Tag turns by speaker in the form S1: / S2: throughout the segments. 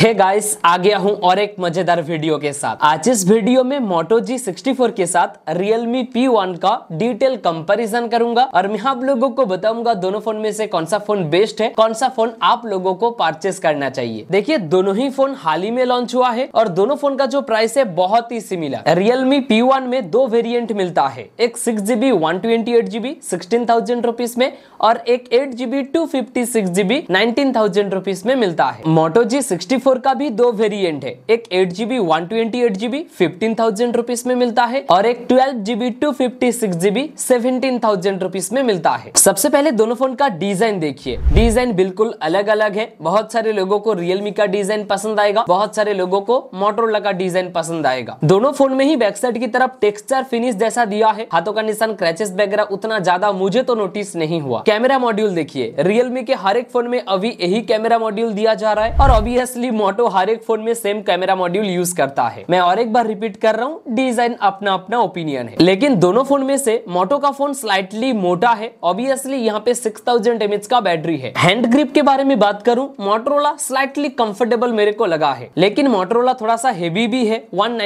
S1: हे hey guys आ गया हूँ और एक मजेदार वीडियो के साथ आज इस वीडियो में मोटो जी सिक्सटी के साथ रियलमी P1 का डिटेल कंपैरिजन करूंगा और मैं आप लोगों को बताऊंगा दोनों फोन में से कौन सा फोन बेस्ट है कौन सा फोन आप लोगों को परचेस करना चाहिए देखिए दोनों ही फोन हाल ही में लॉन्च हुआ है और दोनों फोन का जो प्राइस है बहुत ही सिमिलर रियलमी पी में दो वेरियंट मिलता है एक six GB one twenty eight GB sixteen thousand rupees में और एक eight GB two fifty six GB nineteen thousand में मिलता है मोटो जी सिक्सटी फोर का भी दो वेरिएंट है एक eight GB one twenty eight GB fifteen thousand rupees में मिलता है और एक twelve GB two fifty six GB seventeen thousand rupees में मिलता है सबसे पहले दोनों फोन का डिजाइन देखिए डिजाइन बिल्कुल अलग अलग है बहुत सारे लोगों को रियलमी का डिजाइन पसंद आएगा बहुत सारे लोगों को मोटरोला का डिजाइन पसंद आएगा दोनों फोन में ही बैक साइड की तरफ टेक्सचर फिनिश जैसा दिया है हाथों का निशान क्रैचेस वगैरह उतना ज्यादा मुझे तो नोटिस नहीं हुआ कैमरा मॉड्यूल देखिए रियलमी के हर एक फोन में अभी यही कैमरा मॉड्यूल दिया जा रहा है और ऑब्वियसली मोटो हर एक फोन में सेम कैमरा मॉड्यूल यूज करता है मैं और एक बार रिपीट कर रहा हूँ डिजाइन अपना अपना ओपिनियन है लेकिन दोनों फोन में से मोटो का फोन स्लाइटली मोटा है ऑब्वियसली यहाँ पे सिक्स थाउजेंड एमएच का बैटरी है हैंड ग्रिप के बारे में बात करूँ मोटरोला स्लाइटली कम्फर्टेबल मेरे को लगा है लेकिन मोटरोला थोड़ा सा हेवी भी है वन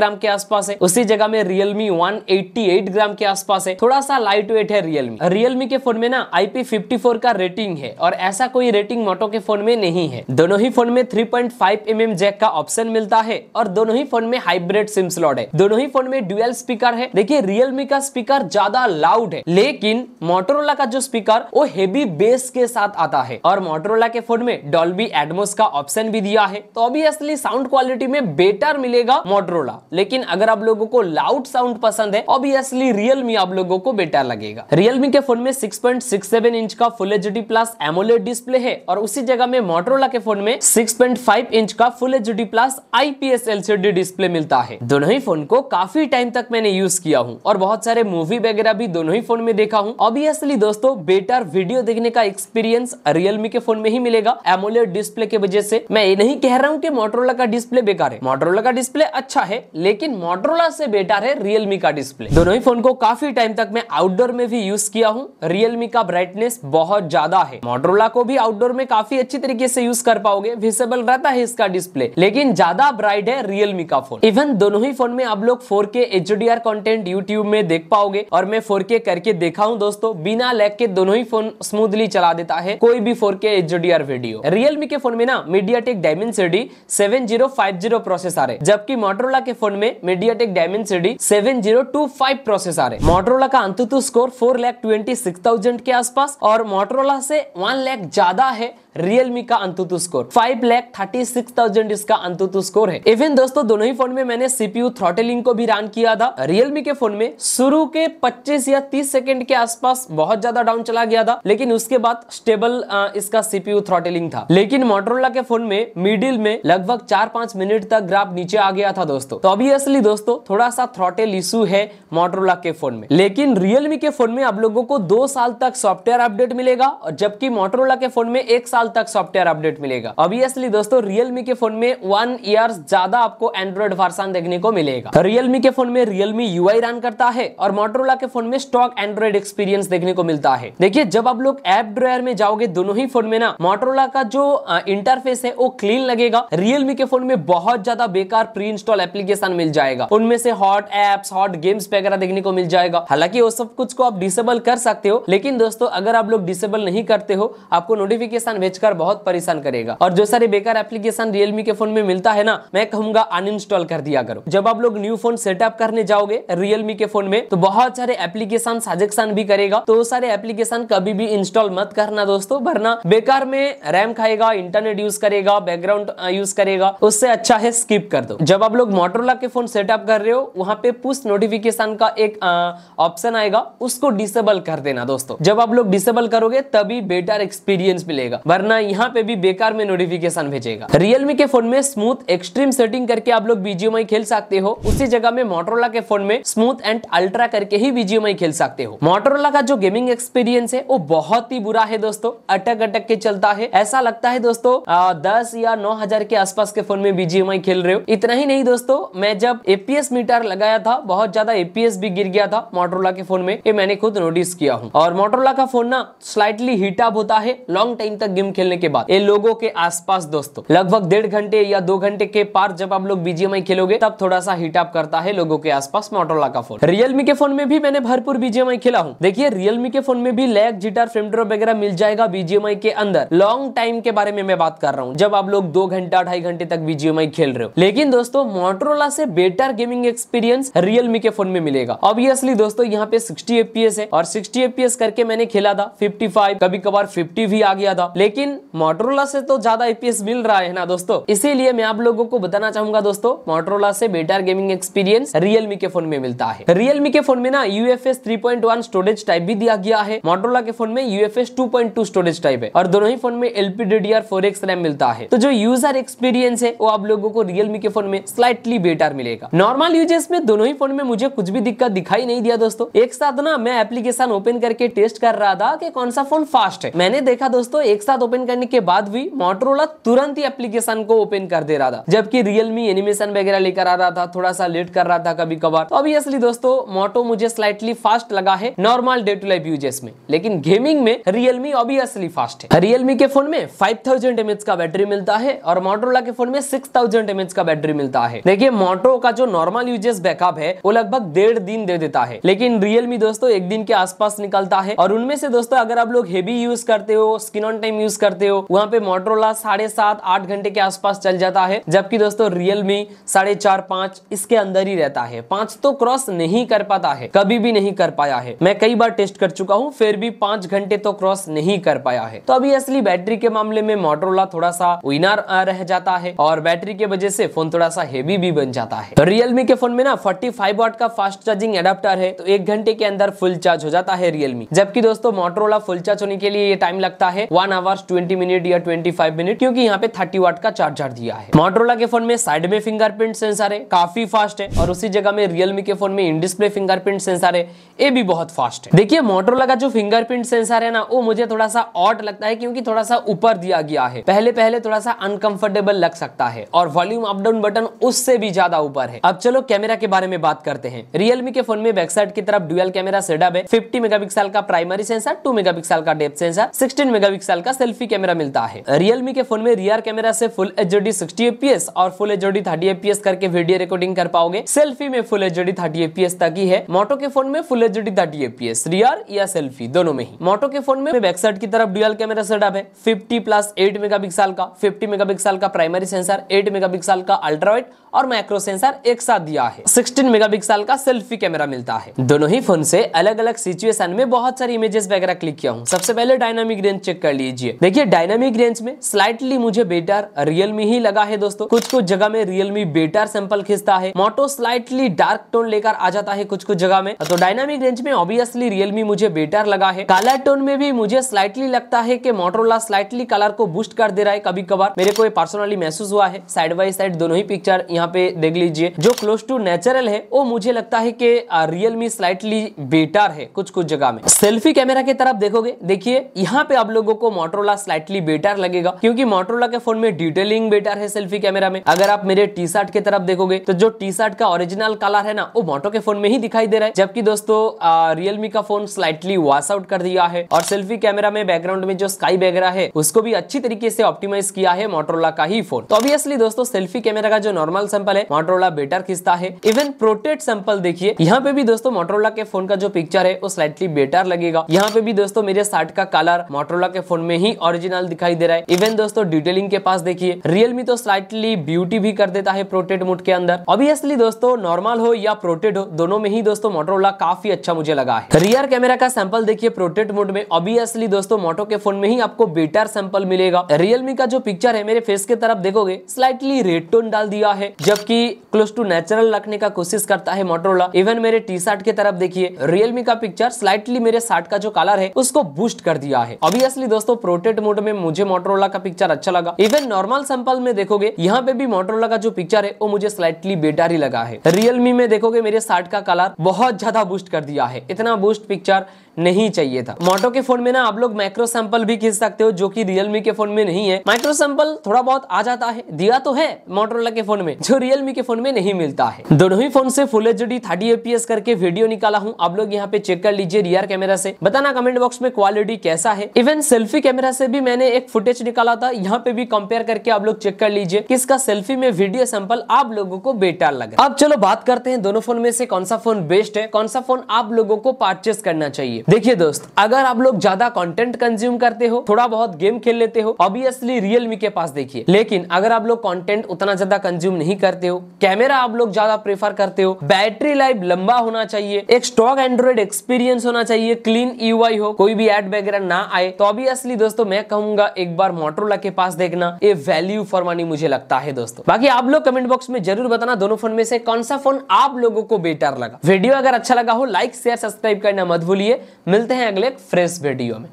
S1: ग्राम के आसपास है उसी जगह में रियलमी वन ग्राम के आसपास है थोड़ा सा लाइट वेट है रियलमी रियलमी के फोन में ना आई का रेटिंग है और ऐसा कोई रेटिंग मोटो के फोन में नहीं है दोनों ही फोन में 3.5 mm जैक का ऑप्शन मिलता है और दोनों ही फोन में हाइब्रिड सिम स्लॉट है दोनों ही फोन में डुअल स्पीकर है देखिए रियलमी का स्पीकर ज्यादा लाउड है लेकिन मोटरोला का जो स्पीकर वो हेवी बेस के साथ आता है और मोटरोला के फोन में डॉल्बी एडमोस का ऑप्शन भी दिया है तो ऑब्वियसली साउंड क्वालिटी में बेटर मिलेगा मोटोरोला लेकिन अगर आप लोगों को लाउड साउंड पसंद है ऑब्वियसली रियलमी आप लोगों को बेटर लगेगा रियलमी के फोन में six six point seven inch का full H D plus AMOLED display है और उसी जगह में मोटरोला के फोन में सिक्स 6.5 इंच का full H D plus IPS LCD display मिलता है दोनों ही फोन को काफी टाइम तक मैंने यूज किया हूँ और बहुत सारे मूवी वगैरह भी दोनों ही फोन में देखा हूँ ऑब्वियसली दोस्तों बेटर वीडियो देखने का एक्सपीरियंस रियलमी के फोन में ही मिलेगा एमोलेट डिस्प्ले की वजह से मैं ये नहीं कह रहा हूँ की मोटरोला का डिस्प्ले बेकार है मोटरोला का डिस्प्ले अच्छा है लेकिन मोटरोला से बेटर है रियलमी का डिस्प्ले दोनों ही फोन को काफी टाइम तक मैं आउटडोर में भी यूज किया हूँ रियलमी का ब्राइटनेस बहुत ज्यादा है मोटरोला को भी आउटडोर में काफी अच्छी तरीके से यूज कर पाओगे कंफर्टेबल रहता है इसका डिस्प्ले लेकिन ज्यादा ब्राइट है रियलमी का फोन इवन दोनों ही फोन में आप लोग फोर के एच कंटेंट यूट्यूब में देख पाओगे और मैं फोर करके देखा हूँ दोस्तों बिना लैग के दोनों ही फोन स्मूथली चला देता है कोई भी फोर के वीडियो रियलमी के फोन में ना MediaTek Dimensity seven zero zero processor है जबकि मोटरोला के फोन में MediaTek Dimensity seven zero processor है मोटरोला का AnTuTu score four lakh twenty six thousand के आसपास और मोटरोला से वन लैख ज्यादा है रियलमी का AnTuTu score five lakh thirty six thousand इसका अंतुतु स्कोर है इवन दोस्तों दोनों ही फोन में मैंने सीपीयू थ्रोटलिंग को भी रन किया था रियलमी के फोन में शुरू के पच्चीस या तीस सेकेंड के आसपास बहुत ज्यादा डाउन चला गया था लेकिन उसके बाद स्टेबल इसका सीपीयू थ्रोटलिंग था लेकिन मोटरोला के फोन में मिडिल में लगभग चार पांच मिनट तक ग्राफ नीचे आ गया था दोस्तों तो ऑब्वियसली दोस्तों थोड़ा सा थ्रोटेल इशू है मोटरोला के फोन में लेकिन रियलमी के फोन में आप लोगों को दो साल तक सॉफ्टवेयर अपडेट मिलेगा जबकि मोटरोला के फोन में एक साल साल तक सॉफ्टवेयर अपडेट मिलेगा ऑब्वियसली दोस्तों रियलमी के फोन में वन ईयर ज्यादा आपको एंड्रॉइड वर्सन देखने को मिलेगा रियलमी के फोन में रियलमी यू रन करता है और मोटरोला के फोन में स्टॉक एंड्रॉइड एक्सपीरियंस देखने को मिलता है देखिए जब आप लोग एप ड्रॉयर में जाओगे दोनों ही फोन में ना मोटरोला का जो इंटरफेस है वो क्लीन लगेगा रियलमी के फोन में बहुत ज्यादा बेकार प्री इंस्टॉल एप्लीकेशन मिल जाएगा उनमें से हॉट एप्स हॉट गेम्स वगैरह देखने को मिल जाएगा हालांकि वो सब कुछ को आप डिसेबल कर सकते हो लेकिन दोस्तों अगर आप लोग डिसेबल नहीं करते हो आपको नोटिफिकेशन भेज बेचकर बहुत परेशान करेगा और जो सारे बेकार एप्लीकेशन रियलमी के फोन में मिलता है ना मैं कहूंगा अनइंस्टॉल कर दिया करो जब आप लोग न्यू फोन सेटअप करने जाओगे रियलमी के फोन में तो बहुत सारे एप्लीकेशन सजेक्शन भी करेगा तो सारे एप्लीकेशन कभी भी इंस्टॉल मत करना दोस्तों वरना बेकार में रैम खाएगा इंटरनेट यूज करेगा बैकग्राउंड यूज करेगा उससे अच्छा है स्किप कर दो जब आप लोग मोटरला के फोन सेटअप कर रहे हो वहाँ पे पुश नोटिफिकेशन का एक ऑप्शन आएगा उसको डिसेबल कर देना दोस्तों जब आप लोग डिसेबल करोगे तभी बेटर एक्सपीरियंस मिलेगा वरना यहाँ पे भी बेकार में नोटिफिकेशन भेजेगा रियलमी के फोन में स्मूथ एक्सट्रीम सेटिंग करके आप लोग बीजीएमआई खेल सकते हो उसी जगह में मोटरोला के फोन में स्मूथ एंड अल्ट्रा करके ही बीजीएमआई खेल सकते हो मोटरोला का जो गेमिंग एक्सपीरियंस है वो बहुत ही बुरा है दोस्तों अटक अटक के चलता है ऐसा लगता है दोस्तों दस या नौ के आसपास के फोन में बीजीएमआई खेल रहे हो इतना ही नहीं दोस्तों मैं जब एपीएस मीटर लगाया था बहुत ज्यादा एपीएस भी गिर गया था मोटरोला के फोन में ये मैंने खुद नोटिस किया हूँ और मोटरोला का फोन ना स्लाइटली हीटअप होता है लॉन्ग टाइम तक गेम खेलने के बाद ये लोगों के आसपास दोस्तों लगभग डेढ़ घंटे या दो घंटे के पार जब आप लोग बीजीएमआई खेलोगे तब थोड़ा सा हीटअप करता है लोगों के आसपास मोटोला का फोन रियलमी के फोन में भी मैंने भरपूर बीजीएमआई खेला हूँ देखिए रियलमी के फोन में भी लैग जिटर फ्रेमड्रो वगैरह मिल जाएगा बीजीएमआई के अंदर लॉन्ग टाइम के बारे में मैं बात कर रहा हूँ जब आप लोग दो घंटा ढाई घंटे तक बीजीएमआई खेल रहे हो लेकिन दोस्तों मोटरोला से बेटर गेमिंग एक्सपीरियंस रियलमी के फोन में मिलेगा ऑब्वियसली दोस्तों यहाँ पे सिक्सटी एफपीएस है और सिक्सटी एफपीएस करके मैंने खेला था 55 कभी कभार फिफ्टी भी आ गया था लेकिन लेकिन मोटरोला से तो ज्यादा आईपीएस मिल रहा है ना दोस्तों इसीलिए मैं आप लोगों को बताना चाहूंगा दोस्तों मोटरोला से बेटर गेमिंग एक्सपीरियंस रियलमी के फोन में मिलता है रियलमी के फोन में ना यूएफएस 3.1 स्टोरेज टाइप भी दिया गया है मोटरोला के फोन में यूएफएस 2.2 स्टोरेज टाइप है और दोनों ही फोन में एलपीडीडीआर 4x रैम मिलता है तो जो यूजर एक्सपीरियंस है वो आप लोगों को रियलमी के फोन में स्लाइटली बेटर मिलेगा नॉर्मल यूजेस में दोनों ही फोन में मुझे कुछ भी दिक्कत दिखाई नहीं दिया दोस्तों एक साथ ना मैं एप्लीकेशन ओपन करके टेस्ट कर रहा था कि कौन सा फोन फास्ट है मैंने देखा दोस्तों एक साथ साथ ओपन करने के बाद भी मोटरोला तुरंत ही एप्लीकेशन को ओपन कर दे रहा था जबकि रियलमी एनिमेशन वगैरह लेकर आ रहा था थोड़ा सा लेट कर रहा था कभी कभार तो ऑब्वियसली दोस्तों मोटो मुझे स्लाइटली फास्ट लगा है normal day to life usage में लेकिन गेमिंग में रियलमी ऑब्वियसली फास्ट है रियलमी के फोन में फाइव थाउजेंड का बैटरी मिलता है और मोटरोला के फोन में सिक्स थाउजेंड एमएच का बैटरी मिलता है देखिए मोटो का जो नॉर्मल यूजेस बैकअप है वो लगभग डेढ़ दिन दे देता है लेकिन रियलमी दोस्तों एक दिन के आसपास निकलता है और उनमें से दोस्तों अगर आप लोग हेवी यूज करते हो screen on time use use करते हो वहाँ पे मोटरोला साढ़े सात आठ घंटे के आसपास चल जाता है जबकि दोस्तों रियलमी साढ़े चार पांच इसके अंदर ही रहता है पांच तो क्रॉस नहीं कर पाता है कभी भी नहीं कर पाया है मैं कई बार टेस्ट कर चुका हूँ फिर भी पांच घंटे तो क्रॉस नहीं कर पाया है तो अभी असली बैटरी के मामले में मोटरोला थोड़ा सा विनर रह जाता है और बैटरी की वजह से फोन थोड़ा सा हेवी भी बन जाता है रियलमी तो के फोन में ना फोर्टी फाइव का फास्ट चार्जिंग एडाप्टर है तो एक घंटे के अंदर फुल चार्ज हो जाता है रियलमी जबकि दोस्तों मोटरोला फुल चार्ज होने के लिए ये टाइम लगता है वन आवर 20 मिनट या 25 मिनट क्योंकि यहाँ पे 30 वाट का चार्जर दिया है मोटरोला के फोन में साइड में फिंगरप्रिंट सेंसर है काफी फास्ट है और उसी जगह में रियलमी के फोन में इन डिस्प्ले फिंगरप्रिंट सेंसर है ये भी बहुत फास्ट है देखिए मोटरोला का जो फिंगरप्रिंट सेंसर है ना वो मुझे थोड़ा सा ऑट लगता है क्योंकि थोड़ा सा ऊपर दिया गया है पहले पहले थोड़ा सा अनकंफर्टेबल लग सकता है और वॉल्यूम अप डाउन बटन उससे भी ज्यादा ऊपर है अब चलो कैमरा के बारे में बात करते हैं रियलमी के फोन में बैक साइड की तरफ डुअल कैमरा सेटअप है 50 मेगापिक्सल का प्राइमरी सेंसर 2 मेगापिक्सल का डेप्थ सेंसर 16 मेगापिक्सल का सेल्फी सेल्फी कैमरा मिलता है रियलमी के फोन में रियर कैमरा से full H D sixty fps और full H D thirty fps करके वीडियो रिकॉर्डिंग कर पाओगे सेल्फी में full H D thirty fps तक ही है मोटो के फोन में full H D thirty fps rear या सेल्फी दोनों में ही मोटो के फोन में बैक साइड की तरफ डुअल कैमरा सेटअप है फिफ्टी प्लस एट मेगा का फिफ्टी मेगा का प्राइमरी सेंसर एट मेगा का अल्ट्राइट और माइक्रो सेंसर एक साथ दिया है सिक्सटीन मेगा का सेल्फी कैमरा मिलता है दोनों ही फोन से अलग अलग सिचुएशन में बहुत सारी इमेजेस वगैरह क्लिक किया हूँ सबसे पहले डायनामिक रेंज चेक कर लीजिए देखिए डायनामिक रेंज में स्लाइटली मुझे बेटर रियलमी ही लगा है दोस्तों कुछ कुछ जगह में रियलमी बेटर सैंपल खींचता है मोटो स्लाइटली डार्क टोन लेकर आ जाता है कुछ कुछ जगह में तो डायनामिक रेंज में ऑब्वियसली रियलमी मुझे बेटर लगा है कलर टोन में भी मुझे स्लाइटली लगता है की मोटोला स्लाइटली कलर को बूस्ट कर दे रहा है कभी कभार मेरे को पर्सनली महसूस हुआ है साइड बाई साइड दोनों ही पिक्चर यहाँ पे देख लीजिए जो क्लोज टू नेचुरल है वो मुझे लगता है की रियलमी स्लाइटली बेटर है कुछ कुछ जगह में सेल्फी कैमरा की तरफ देखोगे देखिए यहाँ पे आप लोगों को मोटरोला मोटरोला स्लाइटली बेटर लगेगा क्योंकि मोटरोला के फोन में डिटेलिंग बेटर है सेल्फी कैमरा में अगर आप मेरे टी शर्ट की तरफ देखोगे तो जो टी शर्ट का ओरिजिनल कलर है ना वो मोटो के फोन में ही दिखाई दे रहा है जबकि दोस्तों रियलमी का फोन स्लाइटली वॉश आउट कर दिया है और सेल्फी कैमरा में बैकग्राउंड में जो स्काई वगैरह है उसको भी अच्छी तरीके से ऑप्टिमाइज किया है मोटरोला का ही फोन तो ऑब्वियसली दोस्तों सेल्फी कैमरा का जो नॉर्मल सैंपल है मोटरोला बेटर खिंचता है इवन प्रोटेक्ट सैंपल देखिए यहाँ पे भी दोस्तों मोटरोला के फोन का जो पिक्चर है वो स्लाइटली बेटर लगेगा यहाँ पे भी दोस्तों मेरे शर्ट का कलर मोटरोला के फोन में ही ओरिजिनल दिखाई दे रहा है इवन दोस्तों डिटेलिंग के पास देखिए रियलमी तो स्लाइटली ब्यूटी भी कर देता है प्रोटेड मोड के अंदर ऑब्वियसली दोस्तों नॉर्मल हो या प्रोटेड हो दोनों में ही दोस्तों मोटरोला काफी अच्छा मुझे लगा है रियर कैमरा का सैंपल देखिए प्रोटेड मोड में ऑब्वियसली दोस्तों मोटो के फोन में ही आपको बेटर सैंपल मिलेगा रियलमी का जो पिक्चर है मेरे फेस के तरफ देखोगे स्लाइटली रेड टोन डाल दिया है जबकि क्लोज टू नेचुरल रखने का कोशिश करता है मोटरोला इवन मेरे टी शर्ट के तरफ देखिए रियलमी का पिक्चर स्लाइटली मेरे शर्ट का जो कलर है उसको बूस्ट कर दिया है ऑब्वियसली दोस्तों प्रोटेड पोर्ट्रेट मोड में मुझे मोटरोला का पिक्चर अच्छा लगा इवन नॉर्मल सैंपल में देखोगे यहाँ पे भी मोटरोला का जो पिक्चर है वो मुझे स्लाइटली बेटर ही लगा है रियलमी में देखोगे मेरे शर्ट का कलर बहुत ज्यादा बूस्ट कर दिया है इतना बूस्ट पिक्चर नहीं चाहिए था मोटो के फोन में ना आप लोग माइक्रो सैंपल भी खींच सकते हो जो कि रियलमी के फोन में नहीं है माइक्रो सैंपल थोड़ा बहुत आ जाता है दिया तो है मोटरोला के फोन में जो रियलमी के फोन में नहीं मिलता है दोनों ही फोन से full H D thirty fps करके वीडियो निकाला हूँ आप लोग यहाँ पे चेक कर लीजिए रियर कैमरा से बताना कमेंट बॉक्स में क्वालिटी कैसा है इवन सेल्फी कैमरा से भी मैंने एक फुटेज निकाला था यहाँ पे भी कंपेयर करके आप लोग चेक कर लीजिए किसका सेल्फी में वीडियो सैंपल आप लोगों को बेटर लगा अब चलो बात करते हैं दोनों फोन में से कौन सा फोन बेस्ट है कौन सा फोन आप लोगों को परचेस करना चाहिए चाहिए देखिए दोस्त अगर आप लोग ज्यादा कंटेंट कंज्यूम करते हो थोड़ा बहुत गेम खेल लेते हो ऑब्वियसली रियलमी के पास देखिए लेकिन अगर आप लोग कंटेंट उतना ज्यादा कंज्यूम नहीं करते हो कैमरा आप लोग ज्यादा प्रेफर करते हो बैटरी लाइफ लंबा होना चाहिए एक स्टॉक एंड्रॉइड एक्सपीरियंस होना चाहिए क्लीन यूआई e हो कोई भी एड वगैरह ना आए तो ऑब्वियसली दोस्तों मैं कहूंगा एक बार मोटरोला के पास देखना ये वैल्यू फॉर मनी मुझे लगता है दोस्तों बाकी आप लोग कमेंट बॉक्स में जरूर बताना दोनों फोन में से कौन सा फोन आप लोगों को बेटर लगा वीडियो अगर अच्छा लगा हो लाइक शेयर सब्सक्राइब करना मत भूलिए मिलते हैं अगले फ्रेश वीडियो में